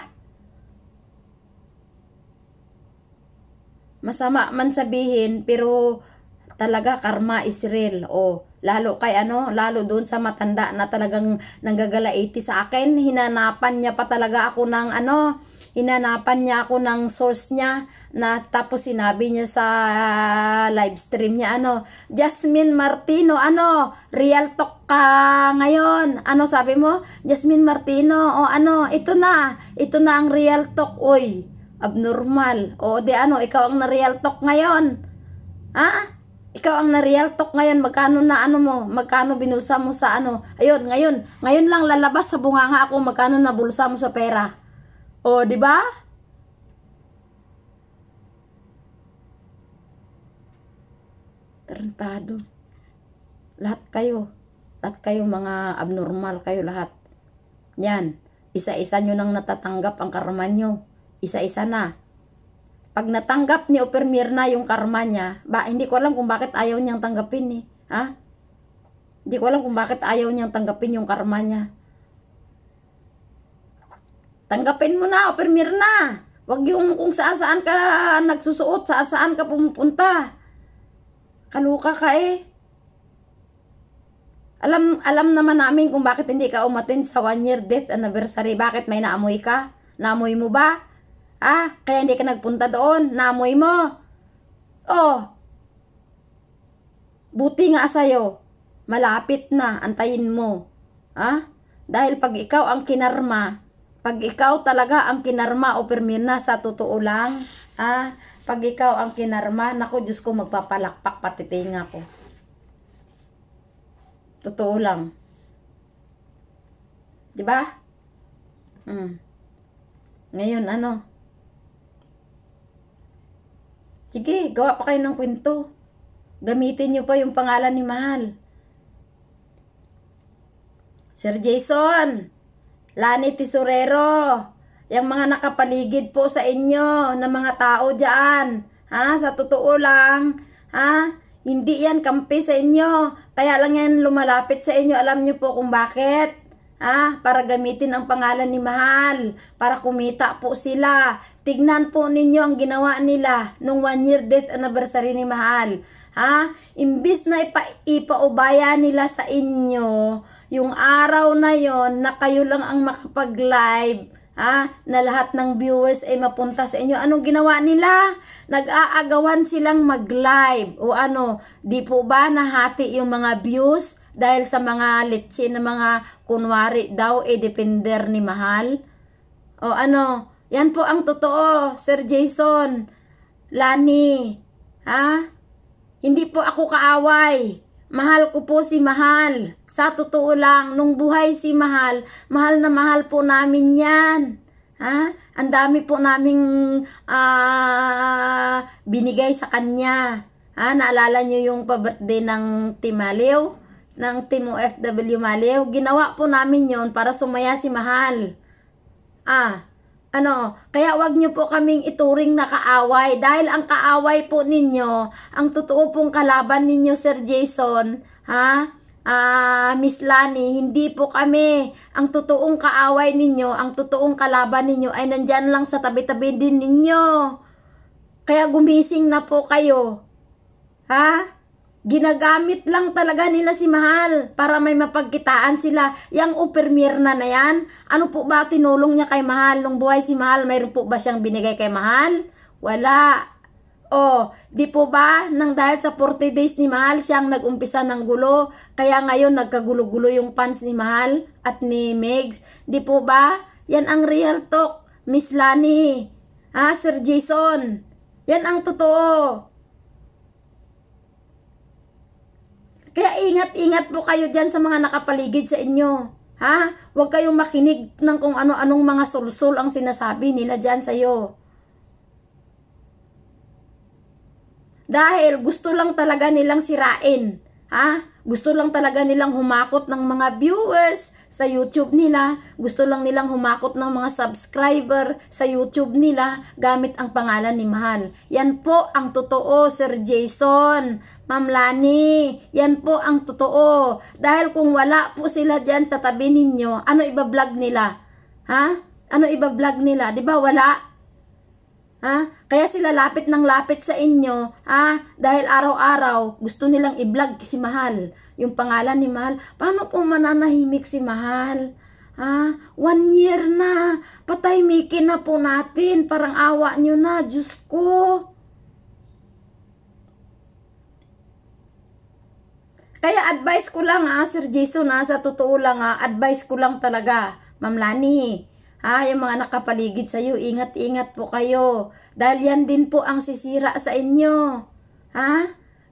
Masama man sabihin, pero talaga karma is real. O, lalo kay ano, lalo doon sa matanda na talagang nanggagalaiti sa akin, hinanapan niya pa talaga ako ng ano, hinanapan niya ako ng source niya na tapos sinabi niya sa live stream niya ano, Jasmine Martino, ano, real talk ka ngayon. Ano sabi mo? Jasmine Martino, o ano, ito na, ito na ang real talk, oy. Abnormal. O di ano, ikaw ang na-real talk ngayon. Ha? ikaw ang na-real talk ngayon, magkano na ano mo, magkano binulsa mo sa ano. Ayun, ngayon, ngayon lang lalabas sa bunganga ako, magkano na bulsa mo sa pera. O, oh, di ba? Tarantado. Lahat kayo. Lahat kayo mga abnormal kayo lahat. Yan. Isa-isa nyo nang natatanggap ang karma nyo. Isa-isa na. Pag natanggap ni Opermir na yung karma niya, ba, hindi ko alam kung bakit ayaw niyang tanggapin eh. Ha? Hindi ko alam kung bakit ayaw niyang tanggapin yung karma niya. Tanggapin mo na o permir na. Huwag yung kung saan-saan ka nagsusuot, saan-saan ka pumupunta. Kaluka ka eh. Alam, alam naman namin kung bakit hindi ka umatin sa one year death anniversary. Bakit may naamoy ka? Naamoy mo ba? Ah, kaya hindi ka nagpunta doon. Naamoy mo. Oh. Buti nga sa'yo. Malapit na. Antayin mo. Ah? Dahil pag ikaw ang kinarma, pag ikaw talaga ang kinarma o na sa totoo lang, ah, pag ikaw ang kinarma, nako Diyos ko magpapalakpak pati tinga ko. Totoo lang. 'Di ba? Mm. Ngayon ano? Sige, gawa pa kayo ng kwento. Gamitin niyo pa yung pangalan ni Mahal. Sir Jason, Lani Tesorero, yung mga nakapaligid po sa inyo na mga tao dyan, ha? Sa totoo lang, ha? Hindi yan kampi sa inyo. Kaya lang yan lumalapit sa inyo. Alam nyo po kung bakit. Ha? Para gamitin ang pangalan ni Mahal. Para kumita po sila. Tignan po ninyo ang ginawa nila nung one year death anniversary ni Mahal. Ha? Imbis na ipa ipaubayan nila sa inyo yung araw na yon na kayo lang ang makapag-live, ha, na lahat ng viewers ay mapunta sa inyo. Anong ginawa nila? Nag-aagawan silang mag-live. O ano, di po ba nahati yung mga views dahil sa mga litsi na mga kunwari daw e eh, depender ni Mahal? O ano, yan po ang totoo, Sir Jason, Lani, ha? Hindi po ako kaaway. Mahal ko po si Mahal. Sa totoo lang, nung buhay si Mahal, mahal na mahal po namin yan. Ha? Ang dami po naming uh, binigay sa kanya. Ha? Naalala nyo yung pa-birthday ng Timaliw? Ng Team OFW Maliw? Ginawa po namin yon para sumaya si Mahal. Ah, ano, kaya wag niyo po kaming ituring na kaaway dahil ang kaaway po ninyo, ang totoo pong kalaban ninyo Sir Jason, ha? Ah, Miss Lani, hindi po kami. Ang totoong kaaway ninyo, ang totoong kalaban ninyo ay nandyan lang sa tabi-tabi din ninyo. Kaya gumising na po kayo. Ha? Ginagamit lang talaga nila si Mahal para may mapagkitaan sila. Yang upermir na na yan, ano po ba tinulong niya kay Mahal? Nung buhay si Mahal, mayroon po ba siyang binigay kay Mahal? Wala. O, oh, di po ba, nang dahil sa 40 days ni Mahal, siyang nagumpisa ng gulo, kaya ngayon nagkagulo-gulo yung pants ni Mahal at ni Megs. Di po ba, yan ang real talk, Miss Lani, ah, Sir Jason. Yan ang totoo. Kaya ingat-ingat po kayo dyan sa mga nakapaligid sa inyo. Ha? Huwag kayong makinig ng kung ano-anong mga sulsul ang sinasabi nila dyan sa'yo. Dahil gusto lang talaga nilang sirain. Ha? Gusto lang talaga nilang humakot ng mga viewers sa YouTube nila. Gusto lang nilang humakot ng mga subscriber sa YouTube nila gamit ang pangalan ni Mahal. Yan po ang totoo, Sir Jason. Ma'am Lani, yan po ang totoo. Dahil kung wala po sila dyan sa tabi ninyo, ano ibablog nila? Ha? Ano ibablog nila? ba diba, wala? Ha? Kaya sila lapit ng lapit sa inyo, ha? Dahil araw-araw gusto nilang i-vlog si Mahal yung pangalan ni Mahal. Paano po mananahimik si Mahal? Ha? One year na. Patay Miki na po natin. Parang awa nyo na. Diyos ko. Kaya advice ko lang ha, Sir Jason ha, sa totoo lang ha, advice ko lang talaga, Ma'am Lani. Ha, yung mga nakapaligid sa iyo, ingat-ingat po kayo. Dahil yan din po ang sisira sa inyo. Ha?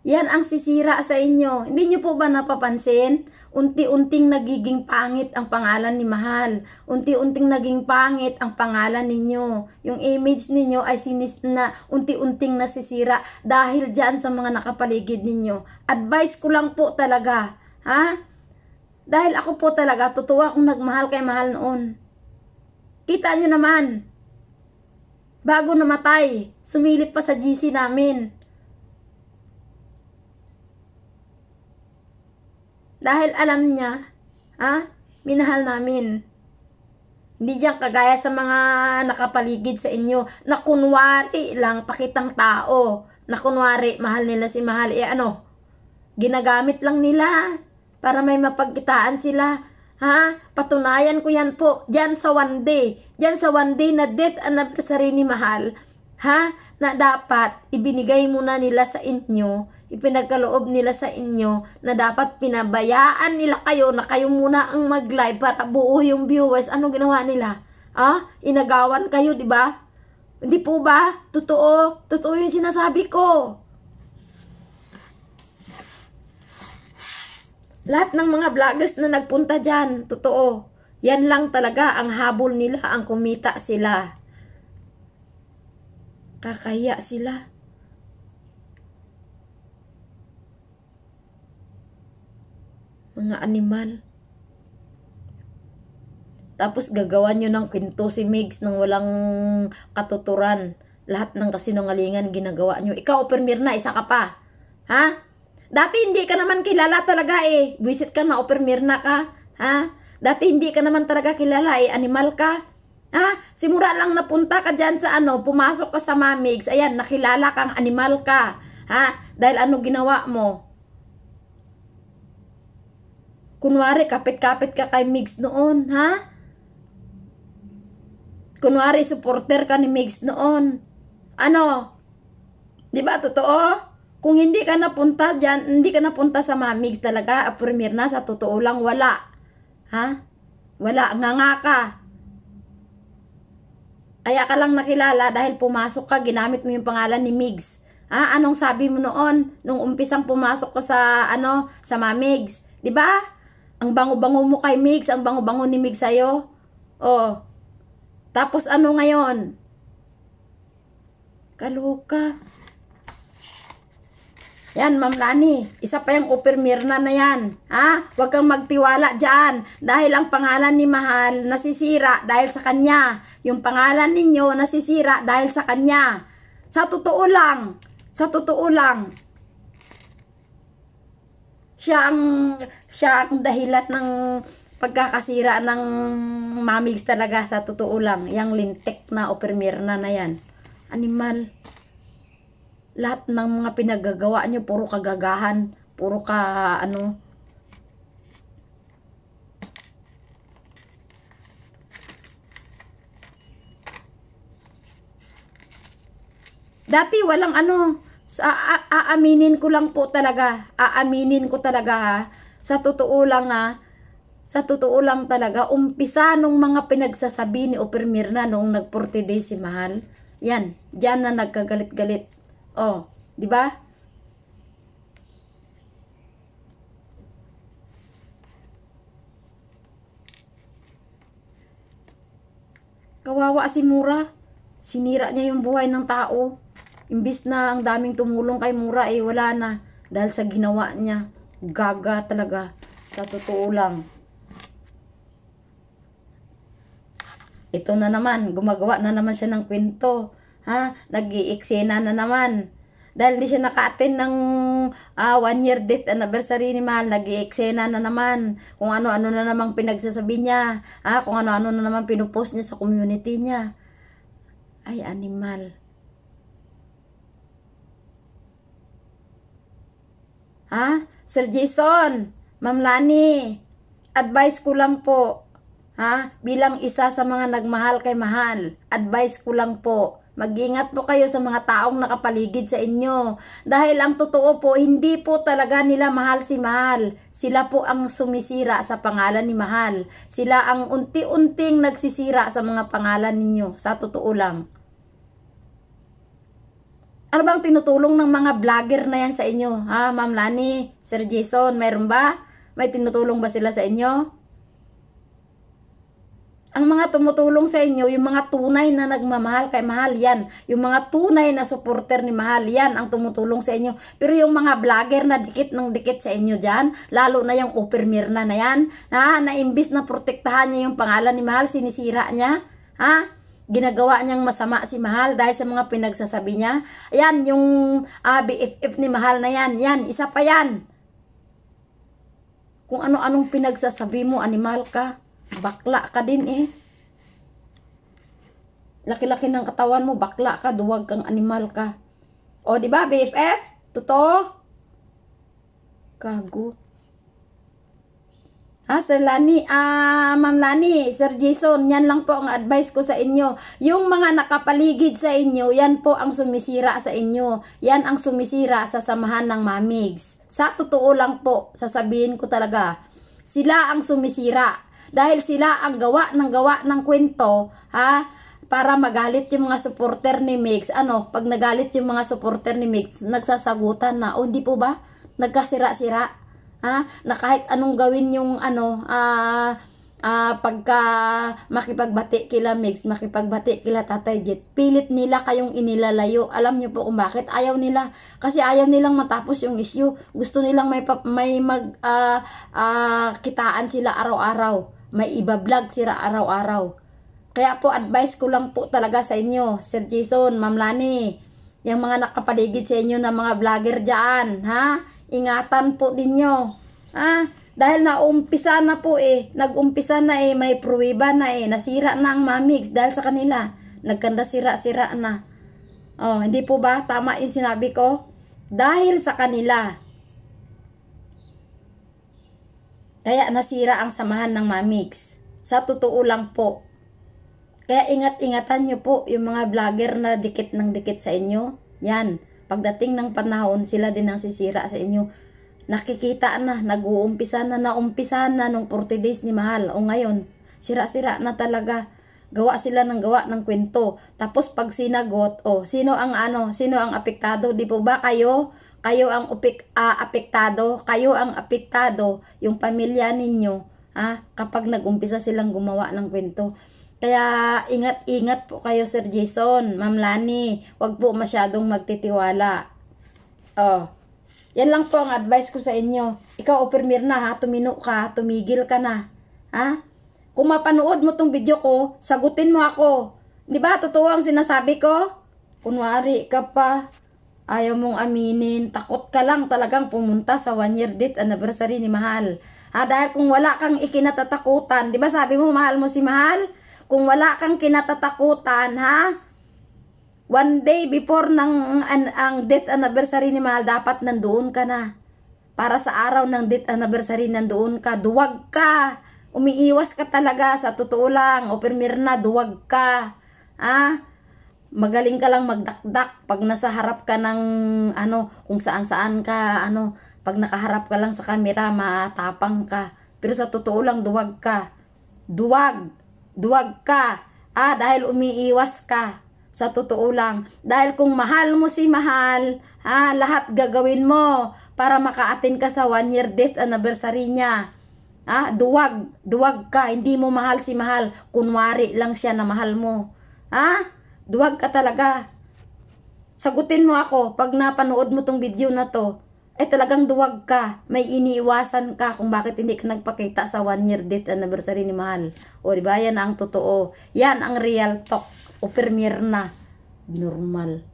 Yan ang sisira sa inyo. Hindi nyo po ba napapansin? Unti-unting nagiging pangit ang pangalan ni Mahal. Unti-unting naging pangit ang pangalan ninyo. Yung image ninyo ay sinis na unti-unting nasisira dahil dyan sa mga nakapaligid ninyo. Advice ko lang po talaga. Ha? Dahil ako po talaga, totoo akong nagmahal kay Mahal noon. Kita nyo naman, bago namatay, sumilip pa sa GC namin Dahil alam niya, ha, ah, minahal namin. Hindi diyan kagaya sa mga nakapaligid sa inyo na kunwari lang pakitang tao. Na kunwari, mahal nila si mahal. Eh ano, ginagamit lang nila para may mapagkitaan sila. Ha? Patunayan ko yan po. Diyan sa one day. Diyan sa one day na death anniversary ni mahal. Ha? Na dapat ibinigay muna nila sa inyo ipinagkaloob nila sa inyo na dapat pinabayaan nila kayo na kayo muna ang mag-live para buo yung viewers. Ano ginawa nila? Ah, inagawan kayo, di ba? Hindi po ba? Totoo. Totoo yung sinasabi ko. Lahat ng mga vloggers na nagpunta dyan, totoo. Yan lang talaga ang habol nila, ang kumita sila. Kakaya sila. mga animal. Tapos gagawa nyo ng kwento si Migs ng walang katuturan. Lahat ng kasinungalingan ginagawa nyo. Ikaw, Opermir na, isa ka pa. Ha? Dati hindi ka naman kilala talaga eh. Buisit ka na, Opermir na ka. Ha? Dati hindi ka naman talaga kilala eh. Animal ka. Ha? Simura lang napunta ka dyan sa ano, pumasok ka sa mamigs. Ayan, nakilala kang animal ka. Ha? Dahil ano ginawa mo? Kunwari, kapit-kapit ka kay Migs noon, ha? Kunwari, supporter ka ni Migs noon. Ano? Di ba, totoo? Kung hindi ka napunta dyan, hindi ka napunta sa mga Migs talaga, ah, premier na, sa totoo lang, wala. Ha? Wala, nga nga ka. Kaya ka lang nakilala dahil pumasok ka, ginamit mo yung pangalan ni Migs. Ha? Anong sabi mo noon nung umpisang pumasok ko sa ano, sa Mamigs, 'di ba? Ang bango-bango mo kay Mix, ang bango-bango ni Mix sa'yo. Oh. Tapos ano ngayon? Kaloka. Yan, Ma'am Lani. Isa pa yung Upper Mirna na yan. Ha? Huwag kang magtiwala dyan. Dahil ang pangalan ni Mahal nasisira dahil sa kanya. Yung pangalan ninyo nasisira dahil sa kanya. Sa totoo lang. Sa totoo lang siya ang siya ang dahilan ng pagkakasira ng mamigs talaga sa totoo lang. Yang lintek na o permirna na yan. Animal. Lahat ng mga pinagagawa nyo, puro kagagahan. Puro ka, ano, Dati walang ano, sa, aaminin ko lang po talaga. Aaminin ko talaga ha. Sa totoo lang ha. Sa totoo lang talaga. Umpisa nung mga pinagsasabi ni Opermirna nung nag-40 days si Mahal. Yan. Diyan na nagkagalit-galit. Oh. di ba? Kawawa si Mura. Sinira niya yung buhay ng tao. Imbis na ang daming tumulong kay Mura, eh wala na. Dahil sa ginawa niya. Gaga talaga. Sa totoo lang. Ito na naman. Gumagawa na naman siya ng kwento. Ha? nag na naman. Dahil hindi siya naka-attend ng uh, one year death anniversary ni Mahal, nag na naman. Kung ano-ano na namang pinagsasabi niya. Ha? Kung ano-ano na naman pinupost niya sa community niya. Ay, animal. Ha? Sir Jason, Ma'am Lani, advice ko lang po. Ha? Bilang isa sa mga nagmahal kay mahal, advice ko lang po. Mag-ingat po kayo sa mga taong nakapaligid sa inyo. Dahil ang totoo po, hindi po talaga nila mahal si mahal. Sila po ang sumisira sa pangalan ni mahal. Sila ang unti-unting nagsisira sa mga pangalan ninyo. Sa totoo lang. Ano bang tinutulong ng mga vlogger na yan sa inyo? Ha, Ma'am Lani, Sir Jason, mayroon ba? May tinutulong ba sila sa inyo? Ang mga tumutulong sa inyo, yung mga tunay na nagmamahal kay Mahal, yan. Yung mga tunay na supporter ni Mahal, yan ang tumutulong sa inyo. Pero yung mga vlogger na dikit ng dikit sa inyo dyan, lalo na yung Upper Mirna na yan, na, na imbis na protektahan niya yung pangalan ni Mahal, sinisira niya, ha? ginagawa niyang masama si Mahal dahil sa mga pinagsasabi niya. Ayan, yung uh, ah, BFF ni Mahal na yan. Yan, isa pa yan. Kung ano-anong pinagsasabi mo, animal ka. Bakla ka din eh. Laki-laki ng katawan mo, bakla ka, duwag kang animal ka. O, di ba, BFF? Totoo? Kago. Ah, Sir Lani, ah, Ma'am Lani, Sir Jason, yan lang po ang advice ko sa inyo. Yung mga nakapaligid sa inyo, yan po ang sumisira sa inyo. Yan ang sumisira sa samahan ng mamigs. Sa totoo lang po, sasabihin ko talaga, sila ang sumisira. Dahil sila ang gawa ng gawa ng kwento, ha, para magalit yung mga supporter ni Mix. Ano, pag nagalit yung mga supporter ni Mix, nagsasagutan na, o oh, hindi po ba? Nagkasira-sira. Ha? Na kahit anong gawin yung ano, ah, uh, uh, pagka makipagbati kila Mix, makipagbati kila Tatay Jet, pilit nila kayong inilalayo. Alam niyo po kung bakit ayaw nila. Kasi ayaw nilang matapos yung issue. Gusto nilang may, may mag uh, uh, kitaan sila araw-araw. May iba-vlog sila araw-araw. Kaya po advice ko lang po talaga sa inyo, Sir Jason, Ma'am Lani, yung mga nakapaligid sa inyo na mga vlogger diyan ha? ingatan po ninyo. Ah, dahil naumpisa na po eh, nagumpisa na eh, may pruweba na eh, nasira na ang mamix dahil sa kanila. Nagkanda sira-sira na. Oh, hindi po ba tama yung sinabi ko? Dahil sa kanila. Kaya nasira ang samahan ng mamix. Sa totoo lang po. Kaya ingat-ingatan nyo po yung mga vlogger na dikit ng dikit sa inyo. Yan. Pagdating ng panahon, sila din ang sisira sa inyo. Nakikita na, nag-uumpisa na, naumpisa na nung 40 days ni Mahal. O ngayon, sira-sira na talaga. Gawa sila ng gawa ng kwento. Tapos pag sinagot, o oh, sino ang ano, sino ang apektado? Di po ba kayo? Kayo ang upik, uh, apektado, kayo ang apektado, yung pamilya ninyo. Ha? Ah, kapag nag-umpisa silang gumawa ng kwento, kaya ingat-ingat po kayo Sir Jason, Ma'am Lani, wag po masyadong magtitiwala. Oh. Yan lang po ang advice ko sa inyo. Ikaw Opermir na ha, tumino ka, tumigil ka na. Ha? Kung mapanood mo tong video ko, sagutin mo ako. 'Di ba? Totoo ang sinasabi ko? Kunwari ka pa, ayaw mong aminin, takot ka lang talagang pumunta sa one year date anniversary ni Mahal. Ha, dahil kung wala kang ikinatatakutan, di ba sabi mo mahal mo si Mahal? Kung wala kang kinatatakutan, ha? One day before ng an, ang death anniversary ni Mahal, dapat nandoon ka na. Para sa araw ng death anniversary, nandoon ka. Duwag ka. Umiiwas ka talaga sa totoo lang. O na, duwag ka. Ha? magaling ka lang magdakdak pag nasa harap ka ng ano kung saan saan ka ano pag nakaharap ka lang sa camera matapang ka pero sa totoo lang duwag ka duwag duwag ka. Ah, dahil umiiwas ka. Sa totoo lang. Dahil kung mahal mo si mahal, ha, lahat gagawin mo para makaatin ka sa one year death anniversary niya. Ah, duwag, duwag ka, hindi mo mahal si mahal. Kunwari lang siya na mahal mo. Ah, duwag ka talaga. Sagutin mo ako pag napanood mo tong video na to eh talagang duwag ka. May iniiwasan ka kung bakit hindi ka nagpakita sa one year date anniversary ni Mahal. O diba, yan ang totoo. Yan ang real talk. O premier na. Normal.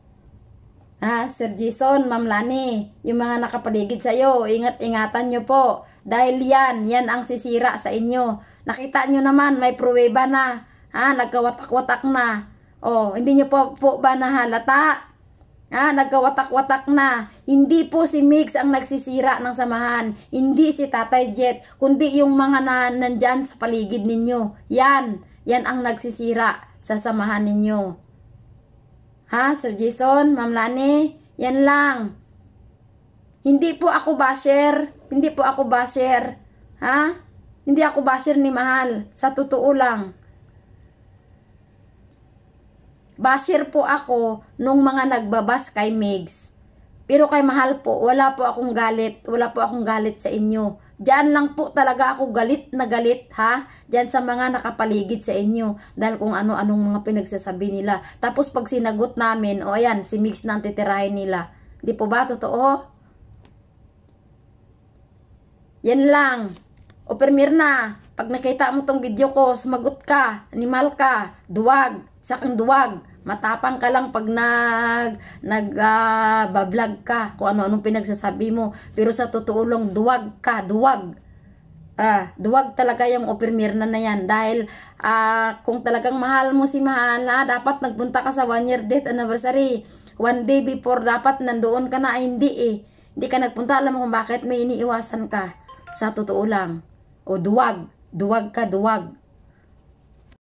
Ha, Sir Jason, Ma'am Lani, yung mga nakapaligid sa iyo, ingat-ingatan niyo po. Dahil yan, yan ang sisira sa inyo. Nakita niyo naman, may pruweba na. Ha, nagkawatak-watak na. Oh, hindi niyo po, po ba nahalata? Ah, nagkawatak-watak na. Hindi po si Mix ang nagsisira ng samahan. Hindi si Tatay Jet, kundi yung mga na, nandyan sa paligid ninyo. Yan, yan ang nagsisira sa samahan ninyo. Ha, Sir Jason, Ma'am Lani, yan lang. Hindi po ako basher. Hindi po ako basher. Ha? Hindi ako basher ni Mahal. Sa totoo lang. Basher po ako nung mga nagbabas kay Megs. Pero kay mahal po, wala po akong galit. Wala po akong galit sa inyo. Diyan lang po talaga ako galit na galit, ha? Diyan sa mga nakapaligid sa inyo. Dahil kung ano-anong mga pinagsasabi nila. Tapos pag sinagot namin, o oh, ayan, si Mix na ang titirahin nila. Di po ba? Totoo? Yan lang. O permir na. Pag nakita mo tong video ko, sumagot ka, animal ka, duwag, sa kang duwag. Matapang ka lang pag nag nagbablog ah, uh, ka kung ano-anong pinagsasabi mo. Pero sa totoo lang, duwag ka, duwag. Ah, duwag talaga yung opermirna na yan dahil ah, kung talagang mahal mo si Mahala, dapat nagpunta ka sa one year date anniversary. One day before dapat nandoon ka na, ay hindi eh. Hindi ka nagpunta, alam mo kung bakit may iniiwasan ka. Sa totoo lang. O duwag duwag ka duwag